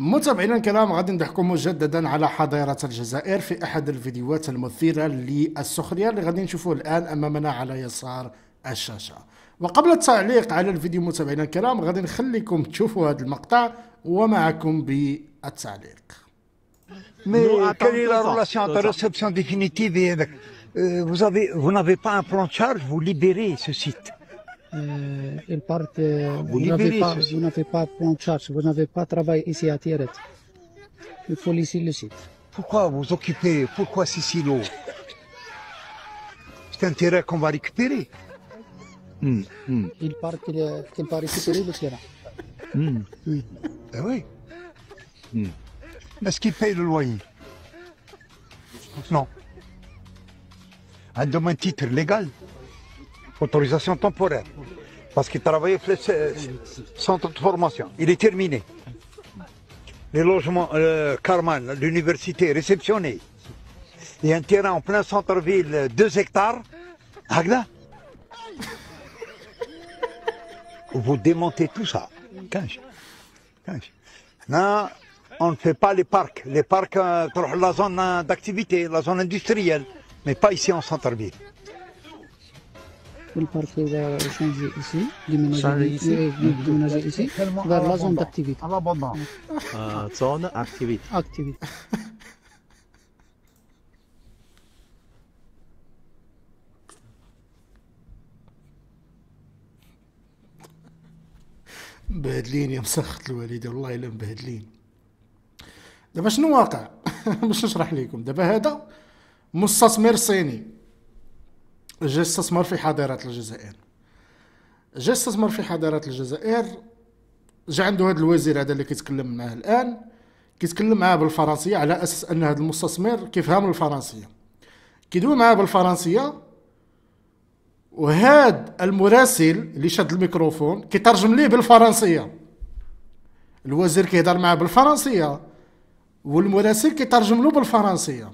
متابعينا الكرام غادي نضحكوا مجددا على حضيرة الجزائر في أحد الفيديوهات المثيرة للسخرية اللي غادي نشوفوه الآن أمامنا على يسار الشاشة وقبل التعليق على الفيديو متابعينا الكرام غادي نخليكم تشوفوا هذا المقطع ومعكم بالتعليق مي quelle لا رولاسيون relation entre réception هذاك euh, vous, avez, vous n'avez pas un plan de charge, vous libérez ce site. ils euh, vous, n'avez pas, vous n'avez pas de charge, vous n'avez pas de travail ici à Tieret. Il faut laisser le site. Pourquoi vous occupez Pourquoi si lourd C'est un terrain qu'on va récupérer. Hmm, hmm. Il part. Ils partent pas récupérer le terrain. Hmm. Oui. Ben oui. Est-ce qu'il payent le loyer Non. Un ont un titre légal autorisation temporaire, parce qu'il travaillait au centre de formation. Il est terminé. Les logements, euh, Carman, l'université, réceptionné. Il y a un terrain en plein centre-ville, 2 hectares. Vous démontez tout ça. Non, on ne fait pas les parcs. Les parcs, euh, la zone euh, d'activité, la zone industrielle, mais pas ici en centre-ville. que le parc va changer ici, déménager ici, déménager ici, vers la zone d'activité. Euh, zone activité. Activité. مبهدلين يا مسخت الوالدة والله إلا مبهدلين دابا شنو واقع باش نشرح لكم دابا هذا مستثمر صيني جا استثمر في حضارة الجزائر جا استثمر في حضارة الجزائر جا عنده هذا الوزير هذا اللي كيتكلم معاه الآن كيتكلم معاه بالفرنسية على أساس أن هذا المستثمر كيفهم الفرنسية كيدوي معاه بالفرنسية وهاد المراسل اللي شاد الميكروفون كيترجم ليه بالفرنسية الوزير كيهضر معاه بالفرنسية والمراسل كيترجم له بالفرنسية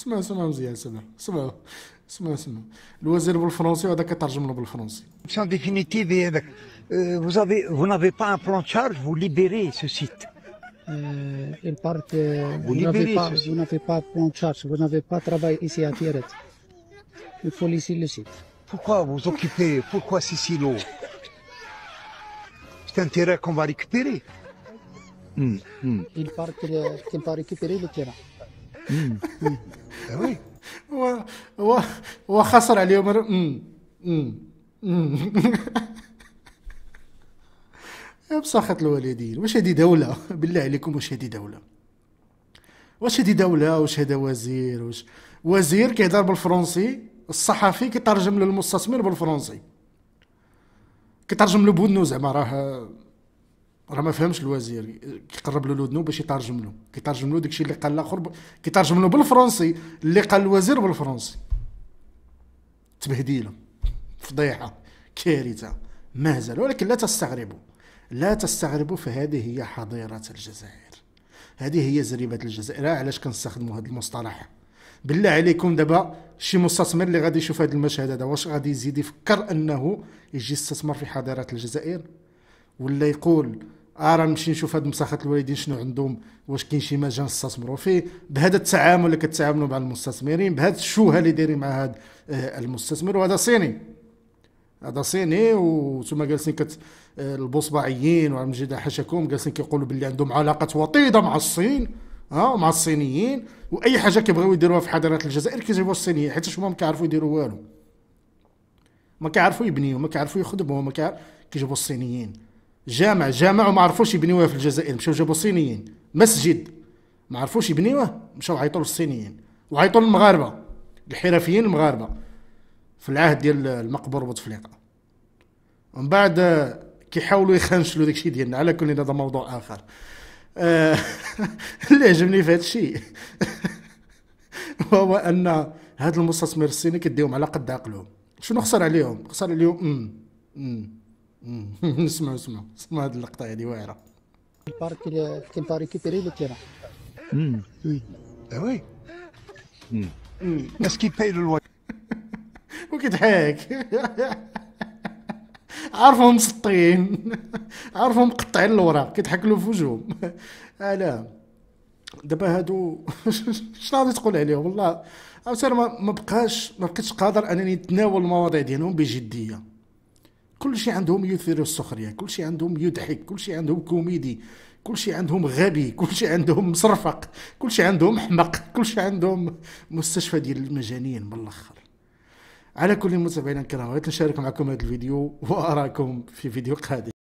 اسمع اسمع مزيان سمع سمع اسمع اسمع الوزير بالفرنسي وهذا كترجم له بالفرنسي سان ديفينيتيف هذاك vous avez vous n'avez pas un plan de charge vous libérez ce site une euh, part vous, n'avez pas, vous plan de charge, vous n'avez pas de travail ici à Tieret. Il faut laisser le site. Pourquoi vous occupez Pourquoi c'est si lourd C'est un terrain qu'on va récupérer. Il part qu'il va récupérer le terrain. Hmm, hmm. وي هو هو وخسر عليهم يا امم الوالدين واش هذه دولة بالله عليكم واش هذه دولة واش هذه دولة واش هذا وزير واش وزير كيهضر بالفرنسي الصحفي كيترجم للمستثمر بالفرنسي كيترجم لبونو زعما راه راه ما فهمش الوزير كيقرب له لودنو باش يترجم له كيترجم له داكشي اللي قال الاخر كيترجم له بالفرنسي اللي قال الوزير بالفرنسي تبهديله فضيحه كارثه مهزل ولكن لا تستغربوا لا تستغربوا فهذه هي حظيره الجزائر هذه هي زريبه الجزائر علاش كنستخدموا هذا المصطلح بالله عليكم دابا شي مستثمر اللي غادي يشوف هذا المشهد هذا واش غادي يزيد يفكر انه يجي يستثمر في حضاره الجزائر ولا يقول ارا آه، نمشي نشوف هاد مساخات الوالدين شنو عندهم واش كاين شي مجال نستثمروا فيه بهذا التعامل اللي كتعاملوا مع المستثمرين بهذا الشوهه اللي دايرين مع هاد آه، المستثمر وهذا صيني هذا صيني وثم جالسين كت آه، البصبعيين والمجيد حشاكم جالسين كيقولوا باللي عندهم علاقات وطيده مع الصين ها ومع الصينيين واي حاجه كيبغيو يديروها في حضارات الجزائر كيجيبوها الصينيين حيت هما ما كيعرفوا يديروا والو ما كيعرفوا يبنيو ما كيعرفوا يخدموا ما كيعرفوا كيجيبوا الصينيين جامع جامع وما عرفوش يبنيوه في الجزائر مشاو جابوا صينيين مسجد ما عرفوش يبنيوه مشاو عيطوا للصينيين وعيطوا للمغاربه الحرفيين المغاربه في العهد ديال المقبور بوتفليقه ومن بعد كيحاولوا يخنشلوا داكشي ديالنا على كل هذا موضوع اخر آه، اللي عجبني في هذا الشيء هو ان هاد المستثمر الصيني كديهم على قد عقلهم شنو خسر عليهم خسر عليهم امم, أمم. نسمعوا نسمعوا نسمعوا هذه اللقطه هذه واعره البارك كي كنت ريكيبيري لو تيرا وي وي اسكي باي لو الوالد وكيضحك عارفهم مسطين عارفهم مقطعين الوراق كيضحك له في وجههم الا دابا هادو شنو غادي تقول عليهم والله عاوتاني ما بقاش ما بقيتش قادر انني نتناول المواضيع ديالهم بجديه كل شيء عندهم يثير السخريه كل شيء عندهم يضحك كل شيء عندهم كوميدي كل شيء عندهم غبي كل شيء عندهم مصرفق كل شيء عندهم حمق كل شيء عندهم مستشفى ديال المجانين من الاخر على كل متابعينا الكرام بغيت نشارك معكم هذا الفيديو واراكم في فيديو قادم